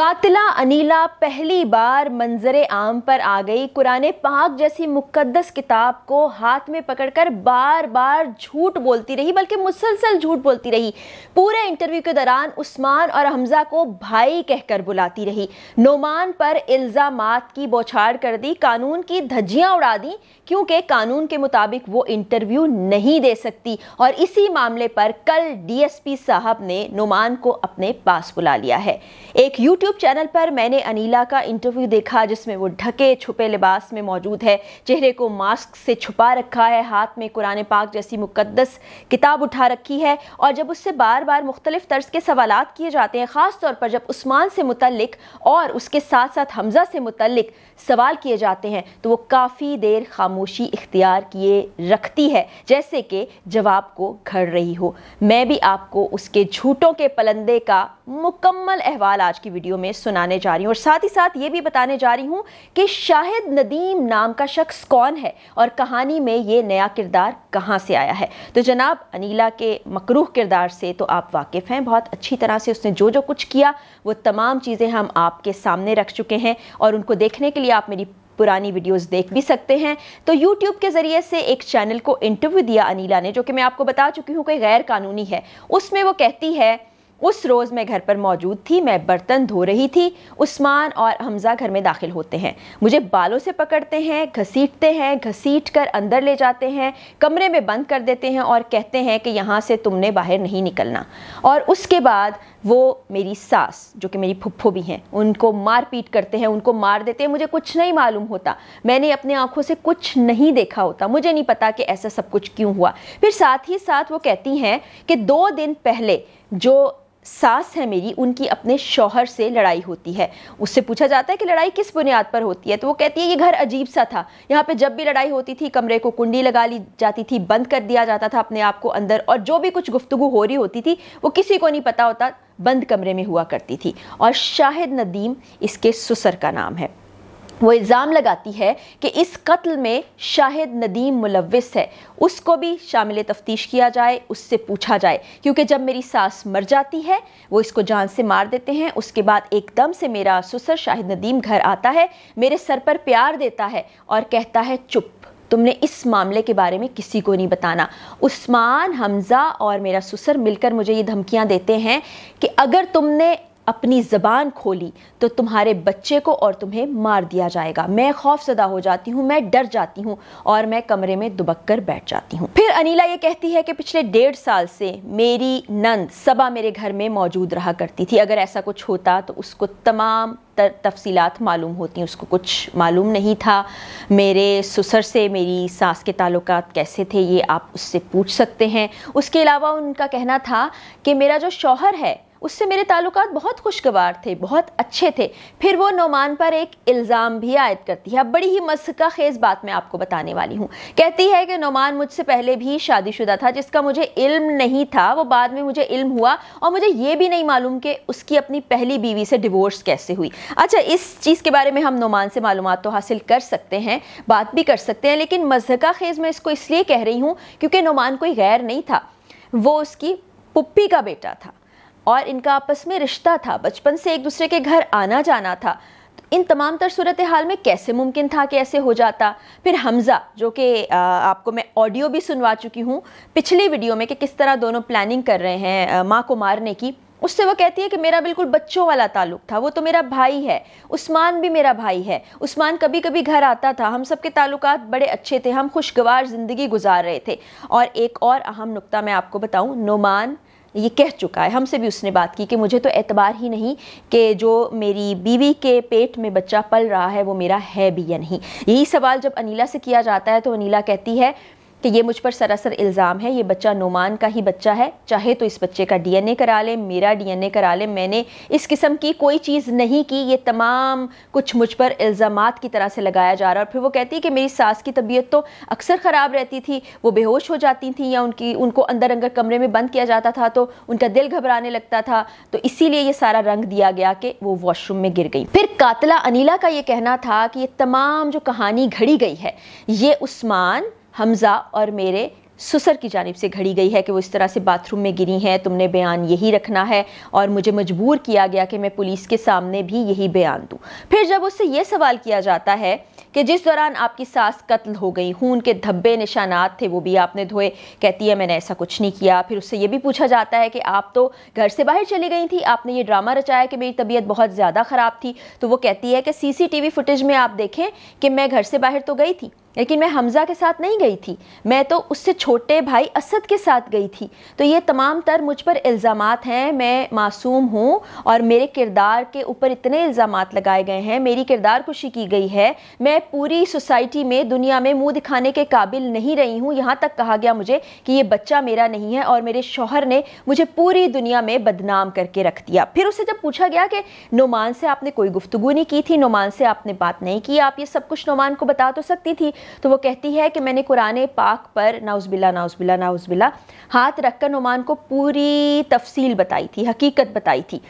कातिला अनीला पहली बार मंजर आम पर आ गई कुरान पाक जैसी मुकद्दस किताब को हाथ में पकड़कर बार बार झूठ बोलती रही बल्कि मुसलसल झूठ बोलती रही पूरे इंटरव्यू के दौरान उस्मान और हमजा को भाई कहकर बुलाती रही नोमान पर इल्ज़ाम की बौछार कर दी कानून की धज्जियाँ उड़ा दी क्योंकि कानून के मुताबिक वो इंटरव्यू नहीं दे सकती और इसी मामले पर कल डी साहब ने नुमान को अपने पास बुला लिया है एक यूट्यूब यूट्यूब चैनल पर मैंने अनीला का इंटरव्यू देखा जिसमें वो ढके छुपे लिबास में मौजूद है चेहरे को मास्क से छुपा रखा है हाथ में कुरान पाक जैसी मुकदस किताब उठा रखी है और जब उससे बार बार मुख्तलिफ तर्ज के सवाल किए जाते हैं ख़ास तौर पर जब उस्मान से मुतलक और उसके साथ साथ हमजा से मुतलक सवाल किए जाते हैं तो वो काफ़ी देर खामोशी इख्तियार किए रखती है जैसे कि जवाब को घड़ रही हो मैं भी आपको उसके झूठों के पलंदे का मुकम्मल अहवाल आज की वीडियो में सुनाने जा रही हूँ और साथ ही साथ ये भी बताने जा रही हूँ कि शाहिद नदीम नाम का शख्स कौन है और कहानी में ये नया किरदार कहाँ से आया है तो जनाब अनिला के मकरूह किरदार से तो आप वाकिफ़ हैं बहुत अच्छी तरह से उसने जो जो कुछ किया वो तमाम चीज़ें हम आपके सामने रख चुके हैं और उनको देखने के लिए आप मेरी पुरानी वीडियोस देख भी सकते हैं तो यूट्यूब के ज़रिए से एक चैनल को इंटरव्यू दिया अनिला ने जो कि मैं आपको बता चुकी हूँ कोई गैर कानूनी है उसमें वो कहती है उस रोज़ मैं घर पर मौजूद थी मैं बर्तन धो रही थी उस्मान और हमज़ा घर में दाखिल होते हैं मुझे बालों से पकड़ते हैं घसीटते हैं घसीट कर अंदर ले जाते हैं कमरे में बंद कर देते हैं और कहते हैं कि यहाँ से तुमने बाहर नहीं निकलना और उसके बाद वो मेरी सास जो कि मेरी फुप्फो भी हैं उनको मार पीट करते हैं उनको मार देते हैं मुझे कुछ नहीं मालूम होता मैंने अपने आँखों से कुछ नहीं देखा होता मुझे नहीं पता कि ऐसा सब कुछ क्यों हुआ फिर साथ ही साथ वो कहती हैं कि दो दिन पहले जो सास है मेरी उनकी अपने शौहर से लड़ाई होती है उससे पूछा जाता है कि लड़ाई किस बुनियाद पर होती है तो वो कहती है ये घर अजीब सा था यहाँ पे जब भी लड़ाई होती थी कमरे को कुंडी लगा ली जाती थी बंद कर दिया जाता था अपने आप को अंदर और जो भी कुछ गुफ्तु हो रही होती थी वो किसी को नहीं पता होता बंद कमरे में हुआ करती थी और शाहिद नदीम इसके सुसर का नाम है वो इल्ज़ाम लगाती है कि इस कत्ल में शाहिद नदीम मुलविस है उसको भी शामिल तफ्तीश किया जाए उससे पूछा जाए क्योंकि जब मेरी सास मर जाती है वो इसको जान से मार देते हैं उसके बाद एकदम से मेरा ससुर शाहिद नदीम घर आता है मेरे सर पर प्यार देता है और कहता है चुप तुमने इस मामले के बारे में किसी को नहीं बताना उस्मान हमज़ा और मेरा ससुर मिलकर मुझे ये धमकियां देते हैं कि अगर तुमने अपनी ज़बान खोली तो तुम्हारे बच्चे को और तुम्हें मार दिया जाएगा मैं खौफ सदा हो जाती हूँ मैं डर जाती हूँ और मैं कमरे में दुबक कर बैठ जाती हूँ फिर अनिला ये कहती है कि पिछले डेढ़ साल से मेरी नंद सबा मेरे घर में मौजूद रहा करती थी अगर ऐसा कुछ होता तो उसको तमाम तफसीलात मालूम होती उसको कुछ मालूम नहीं था मेरे ससुर से मेरी सास के ताल्लुक कैसे थे ये आप उससे पूछ सकते हैं उसके अलावा उनका कहना था कि मेरा जो शौहर है उससे मेरे ताल्लुक बहुत खुशगवार थे बहुत अच्छे थे फिर वो नोमान पर एक इल्ज़ाम भी आयद करती है अब बड़ी ही मस्का खेज़ बात मैं आपको बताने वाली हूँ कहती है कि नोमान मुझसे पहले भी शादीशुदा था जिसका मुझे इल्म नहीं था वो बाद में मुझे इल्म हुआ और मुझे ये भी नहीं मालूम कि उसकी अपनी पहली बीवी से डिवोर्स कैसे हुई अच्छा इस चीज़ के बारे में हम नोमान से मालूम तो हासिल कर सकते हैं बात भी कर सकते हैं लेकिन मजहका खेज़ मैं इसको इसलिए कह रही हूँ क्योंकि नोमान कोई गैर नहीं था वो उसकी पुप्पी का बेटा था और इनका आपस में रिश्ता था बचपन से एक दूसरे के घर आना जाना था तो इन तमाम तर सूरत हाल में कैसे मुमकिन था कि ऐसे हो जाता फिर हमज़ा जो कि आपको मैं ऑडियो भी सुनवा चुकी हूँ पिछली वीडियो में कि किस तरह दोनों प्लानिंग कर रहे हैं माँ को मारने की उससे वो कहती है कि मेरा बिल्कुल बच्चों वाला ताल्लुक था वो तो मेरा भाई है उस्मान भी मेरा भाई है उस्मान कभी कभी घर आता था हम सब के ताल्लुक बड़े अच्छे थे हम खुशगवार ज़िंदगी गुजार रहे थे और एक और अहम नुक्ता मैं आपको बताऊँ नुमान ये कह चुका है हमसे भी उसने बात की कि मुझे तो एतबार ही नहीं कि जो मेरी बीवी के पेट में बच्चा पल रहा है वो मेरा है भी या नहीं यही सवाल जब अनिला से किया जाता है तो अनिला कहती है कि ये मुझ पर सरासर इल्ज़ाम है ये बच्चा नुमान का ही बच्चा है चाहे तो इस बच्चे का डीएनए करा लें मेरा डीएनए करा लें मैंने इस किस्म की कोई चीज़ नहीं की ये तमाम कुछ मुझ पर इल्ज़ाम की तरह से लगाया जा रहा है और फिर वो कहती है कि मेरी सास की तबीयत तो अक्सर ख़राब रहती थी वो बेहोश हो जाती थी या उनकी उनको अंदर अंदर कमरे में बंद किया जाता था तो उनका दिल घबराने लगता था तो इसी ये सारा रंग दिया गया कि वो वॉशरूम में गिर गई फिर कातला अनिला का ये कहना था कि ये तमाम जो कहानी घड़ी गई है ये उस्मान हमज़ा और मेरे सुसर की जानब से घड़ी गई है कि वो इस तरह से बाथरूम में गिरी हैं तुमने बयान यही रखना है और मुझे मजबूर किया गया कि मैं पुलिस के सामने भी यही बयान दूँ फिर जब उससे ये सवाल किया जाता है कि जिस दौरान आपकी सास कत्ल हो गई खून के धब्बे निशानात थे वो भी आपने धोए कहती है मैंने ऐसा कुछ नहीं किया फिर उससे ये भी पूछा जाता है कि आप तो घर से बाहर चली गई थी आपने ये ड्रामा रचाया कि मेरी तबीयत बहुत ज़्यादा ख़राब थी तो वो कहती है कि सीसीटीवी फुटेज में आप देखें कि मैं घर से बाहर तो गई थी लेकिन मैं हमज़ा के साथ नहीं गई थी मैं तो उससे छोटे भाई असद के साथ गई थी तो ये तमाम तर मुझ पर इल्ज़ाम हैं मैं मासूम हूँ और मेरे किरदार के ऊपर इतने इल्ज़ाम लगाए गए हैं मेरी किरदार खुशी की गई है मैं पूरी सोसाइटी में दुनिया में मुँह दिखाने के काबिल नहीं रही हूँ यहाँ तक कहा गया मुझे कि ये बच्चा मेरा नहीं है और मेरे शोहर ने मुझे पूरी दुनिया में बदनाम करके रख दिया फिर उससे जब पूछा गया कि नुमान से आपने कोई गुफ्तु नहीं की थी नुमान से आपने बात नहीं की आप ये सब कुछ नुमान को बता तो सकती थी तो वो कहती है कि मैंने कुरान पाक पर नाउज़बिल्ला नाउज़बिल्ला नाउज़बिल्ला हाथ रखकर नुमान को पूरी तफसील बताई थी हकीकत बताई थी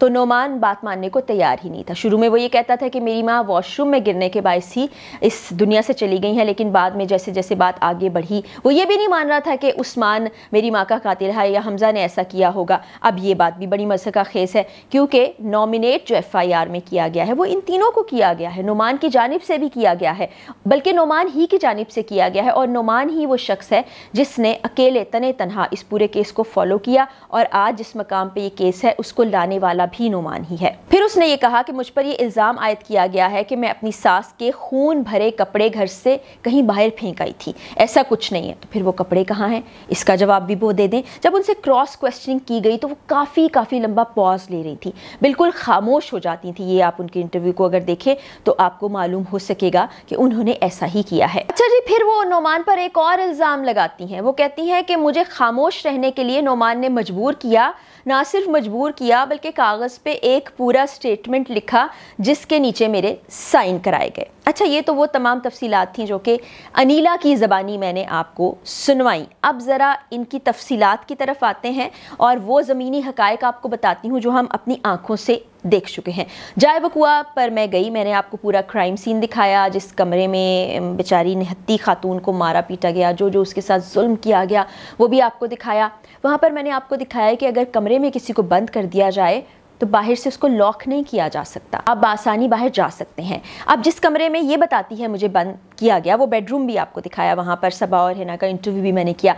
तो नोमान बात मानने को तैयार ही नहीं था शुरू में वो ये कहता था कि मेरी माँ वॉशरूम में गिरने के बायस ही इस दुनिया से चली गई है लेकिन बाद में जैसे जैसे बात आगे बढ़ी वो ये भी नहीं मान रहा था कि उस्मान मेरी माँ का कातिल है या हमज़ा ने ऐसा किया होगा अब ये बात भी बड़ी मजह का खेस है क्योंकि नॉमिनेट जो एफ़ आई आर में किया गया है वो इन तीनों को किया गया है नुमान की जानब से भी किया गया है बल्कि नुमान ही की जानब से किया गया है और नुमान ही वो शख्स है जिसने अकेले तने तनहा इस पूरे केस को फॉलो किया और आज जिस मकाम पर यह केस है उसको लाने वाला का भी नुमान ही है फिर उसने ये कहा कि मुझ पर ये इल्ज़ाम आयद किया गया है कि मैं अपनी सास के खून भरे कपड़े घर से कहीं बाहर फेंक आई थी ऐसा कुछ नहीं है तो फिर वो कपड़े कहाँ हैं इसका जवाब भी वो दे दें जब उनसे क्रॉस क्वेश्चनिंग की गई तो वो काफ़ी काफ़ी लंबा पॉज ले रही थी बिल्कुल खामोश हो जाती थी ये आप उनके इंटरव्यू को अगर देखें तो आपको मालूम हो सकेगा कि उन्होंने ऐसा ही किया है अच्छा जी फिर वो नुमान पर एक और इल्ज़ाम लगाती हैं वो कहती हैं कि मुझे खामोश रहने के लिए नुमान ने मजबूर किया ना सिर्फ मजबूर किया बल्कि कागज कागज़ पे एक पूरा स्टेटमेंट लिखा जिसके नीचे मेरे साइन कराए गए अच्छा ये तो वो तमाम तफसीलात थी जो कि अनिला की ज़बानी मैंने आपको सुनवाई अब ज़रा इनकी तफसीलात की तरफ आते हैं और वो ज़मीनी हकायक आपको बताती हूँ जो हम अपनी आँखों से देख चुके हैं जाए वकुआ पर मैं गई मैंने आपको पूरा क्राइम सीन दिखाया जिस कमरे में बेचारी निहत्ती खातून को मारा पीटा गया जो जो उसके साथ जुल्म किया गया वो भी आपको दिखाया वहाँ पर मैंने आपको दिखाया कि अगर कमरे में किसी को बंद कर दिया जाए तो बाहर से उसको लॉक नहीं किया जा सकता आप आसानी बाहर जा सकते हैं अब जिस कमरे में ये बताती है मुझे बंद किया गया वो बेडरूम भी आपको दिखाया वहाँ पर सबा और हिना का इंटरव्यू भी मैंने किया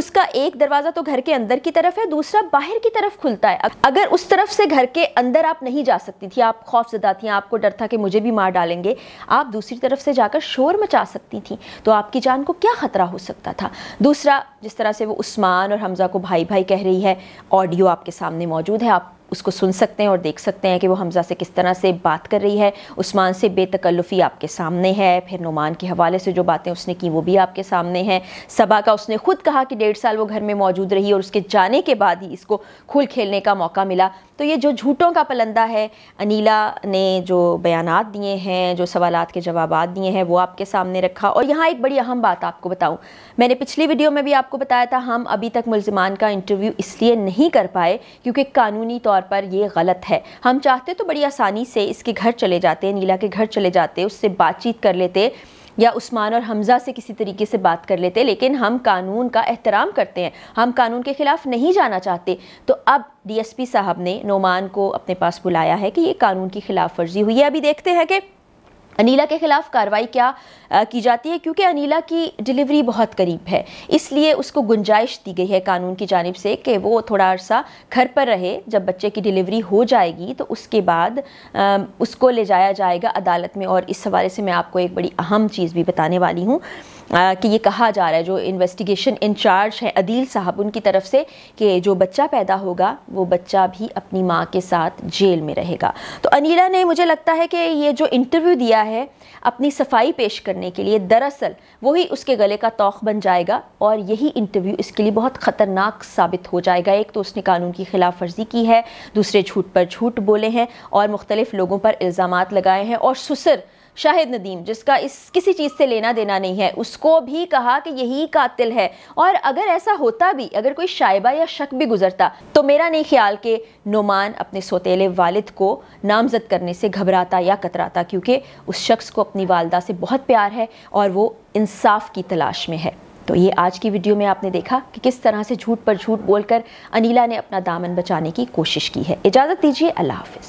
उसका एक दरवाज़ा तो घर के अंदर की तरफ है दूसरा बाहर की तरफ खुलता है अगर उस तरफ से घर के अंदर आप नहीं जा सकती थी आप खौफजदा थी आपको डर था कि मुझे भी मार डालेंगे आप दूसरी तरफ से जाकर शोर मचा सकती थी तो आपकी जान को क्या ख़तरा हो सकता था दूसरा जिस तरह से वो उस्मान और हमज़ा को भाई भाई कह रही है ऑडियो आपके सामने मौजूद है आप उसको सुन सकते हैं और देख सकते हैं कि वो हमज़ा से किस तरह से बात कर रही है उस्मान से बेतकल्लुफ़ी आपके सामने है फिर नुमान के हवाले से जो बातें उसने की वो भी आपके सामने हैं सबा का उसने ख़ुद कहा कि डेढ़ साल वो घर में मौजूद रही और उसके जाने के बाद ही इसको खुल खेलने का मौका मिला तो ये जो झूठों का पलंदा है अनिला ने जो बयान दिए हैं जो सवाल के जवाब दिए हैं वो आपके सामने रखा और यहाँ एक बड़ी अहम बात आपको बताऊँ मैंने पिछली वीडियो में भी आपको बताया था हम अभी तक मुलजमान का इंटरव्यू इसलिए नहीं कर पाए क्योंकि कानूनी तौर तौर पर ये गलत है हम चाहते तो बड़ी आसानी से इसके घर चले जाते नीला के घर चले जाते उससे बातचीत कर लेते या उस्मान और हमज़ा से किसी तरीके से बात कर लेते लेकिन हम कानून का एहतराम करते हैं हम कानून के ख़िलाफ़ नहीं जाना चाहते तो अब डीएसपी साहब ने नोमान को अपने पास बुलाया है कि ये कानून की खिलाफ वर्जी हुई है अभी देखते हैं कि अनिला के खिलाफ कार्रवाई क्या आ, की जाती है क्योंकि अनिला की डिलीवरी बहुत करीब है इसलिए उसको गुंजाइश दी गई है कानून की जानब से कि वो थोड़ा अरसा घर पर रहे जब बच्चे की डिलीवरी हो जाएगी तो उसके बाद आ, उसको ले जाया जाएगा अदालत में और इस हवाले से मैं आपको एक बड़ी अहम चीज़ भी बताने वाली हूँ कि ये कहा जा रहा है जो इन्वेस्टिगेशन इंचार्ज है अदील साहब उनकी तरफ से कि जो बच्चा पैदा होगा वो बच्चा भी अपनी माँ के साथ जेल में रहेगा तो अनिला ने मुझे लगता है कि ये जो इंटरव्यू दिया है अपनी सफाई पेश करने के लिए दरअसल वही उसके गले का तोख बन जाएगा और यही इंटरव्यू इसके लिए बहुत ख़तरनाक साबित हो जाएगा एक तो उसने कानून की खिलाफ वर्जी की है दूसरे झूठ पर झूठ बोले हैं और मुख्तलिफ लोगों पर इल्ज़ाम लगाए हैं और सुसर शाहिद नदीम जिसका इस किसी चीज़ से लेना देना नहीं है उसको भी कहा कि यही कातिल है और अगर ऐसा होता भी अगर कोई शाइबा या शक भी गुजरता तो मेरा नहीं ख्याल कि नुमान अपने सोतेले वालिद को नामजद करने से घबराता या कतराता क्योंकि उस शख्स को अपनी वालदा से बहुत प्यार है और वो इंसाफ की तलाश में है तो ये आज की वीडियो में आपने देखा कि किस तरह से झूठ पर झूठ बोलकर अनिला ने अपना दामन बचाने की कोशिश की है इजाज़त दीजिए अल्लाह हाफिज़